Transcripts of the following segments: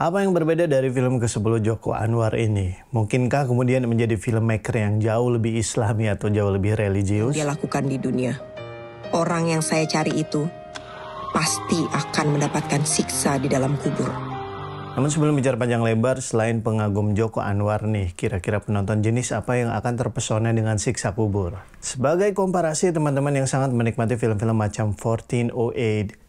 Apa yang berbeda dari film ke-10 Joko Anwar ini? Mungkinkah kemudian menjadi filmmaker yang jauh lebih islami atau jauh lebih religius? Dia lakukan di dunia. Orang yang saya cari itu pasti akan mendapatkan siksa di dalam kubur. Namun sebelum bicara panjang lebar, selain pengagum Joko Anwar nih, kira-kira penonton jenis apa yang akan terpesona dengan siksa kubur? Sebagai komparasi teman-teman yang sangat menikmati film-film macam 1408,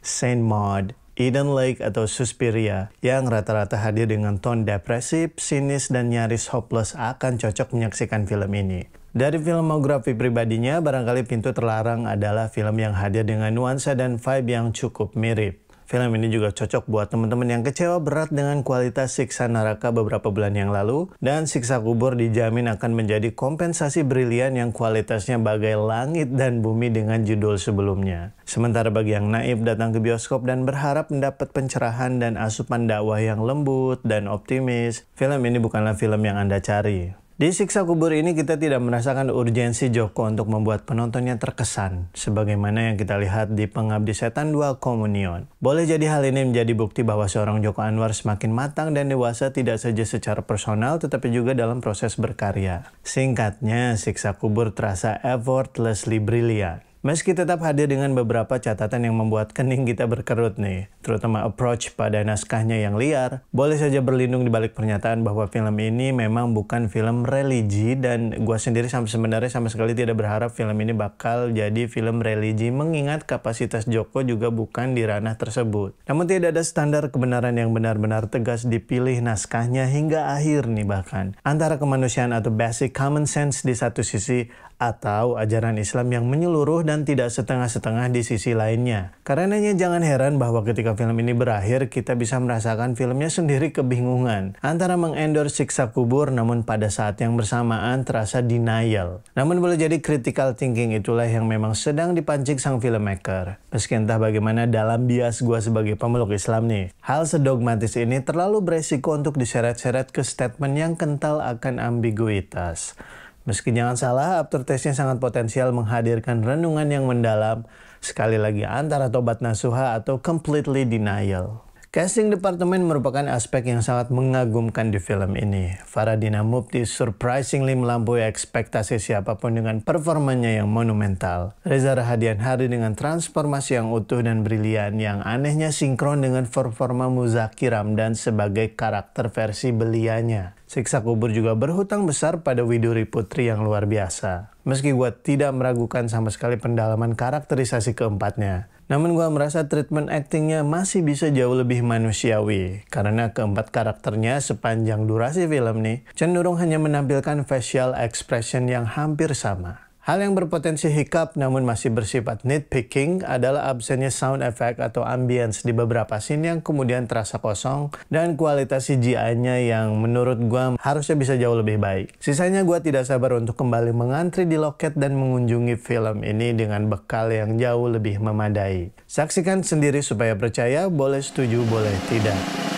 Saint Maud, Eden Lake atau Suspiria yang rata-rata hadir dengan tone depresif, sinis, dan nyaris hopeless akan cocok menyaksikan film ini. Dari filmografi pribadinya, barangkali Pintu Terlarang adalah film yang hadir dengan nuansa dan vibe yang cukup mirip. Film ini juga cocok buat teman-teman yang kecewa berat dengan kualitas siksa neraka beberapa bulan yang lalu, dan siksa kubur dijamin akan menjadi kompensasi brilian yang kualitasnya bagai langit dan bumi dengan judul sebelumnya. Sementara bagi yang naif datang ke bioskop dan berharap mendapat pencerahan dan asupan dakwah yang lembut dan optimis, film ini bukanlah film yang Anda cari. Di siksa kubur ini kita tidak merasakan urgensi Joko untuk membuat penontonnya terkesan, sebagaimana yang kita lihat di Pengabdi Setan dua Komunion. Boleh jadi hal ini menjadi bukti bahwa seorang Joko Anwar semakin matang dan dewasa tidak saja secara personal tetapi juga dalam proses berkarya. Singkatnya, siksa kubur terasa effortlessly brilliant. Meski tetap hadir dengan beberapa catatan yang membuat kening kita berkerut nih terutama approach pada naskahnya yang liar, boleh saja berlindung di balik pernyataan bahwa film ini memang bukan film religi dan gue sendiri sama sebenarnya sama sekali tidak berharap film ini bakal jadi film religi mengingat kapasitas Joko juga bukan di ranah tersebut. Namun tidak ada standar kebenaran yang benar-benar tegas dipilih naskahnya hingga akhir nih bahkan. Antara kemanusiaan atau basic common sense di satu sisi atau ajaran Islam yang menyeluruh dan tidak setengah-setengah di sisi lainnya. Karenanya jangan heran bahwa ketika ketika film ini berakhir, kita bisa merasakan filmnya sendiri kebingungan antara mengendorse siksa kubur namun pada saat yang bersamaan terasa denial. Namun boleh jadi critical thinking itulah yang memang sedang dipancing sang filmmaker. Meski entah bagaimana dalam bias gua sebagai pemeluk Islam nih, hal sedogmatis ini terlalu beresiko untuk diseret-seret ke statement yang kental akan ambiguitas. Meski jangan salah, aftertaste-nya sangat potensial menghadirkan renungan yang mendalam, sekali lagi antara tobat nasuha atau completely denial. Casting departemen merupakan aspek yang sangat mengagumkan di film ini. Faradina Mufti surprisingly melampaui ekspektasi siapapun dengan performanya yang monumental. Reza Rahadian Hari dengan transformasi yang utuh dan brilian yang anehnya sinkron dengan performa Muzaki Ramdan sebagai karakter versi belianya. Siksa kubur juga berhutang besar pada Widuri Putri yang luar biasa. Meski gue tidak meragukan sama sekali pendalaman karakterisasi keempatnya, namun gue merasa treatment actingnya masih bisa jauh lebih manusiawi. Karena keempat karakternya sepanjang durasi film nih, cenderung hanya menampilkan facial expression yang hampir sama. Hal yang berpotensi hiccup namun masih bersifat nitpicking adalah absennya sound effect atau ambience di beberapa scene yang kemudian terasa kosong dan kualitas CGI-nya yang menurut gua harusnya bisa jauh lebih baik. Sisanya gua tidak sabar untuk kembali mengantri di loket dan mengunjungi film ini dengan bekal yang jauh lebih memadai. Saksikan sendiri supaya percaya, boleh setuju, boleh tidak.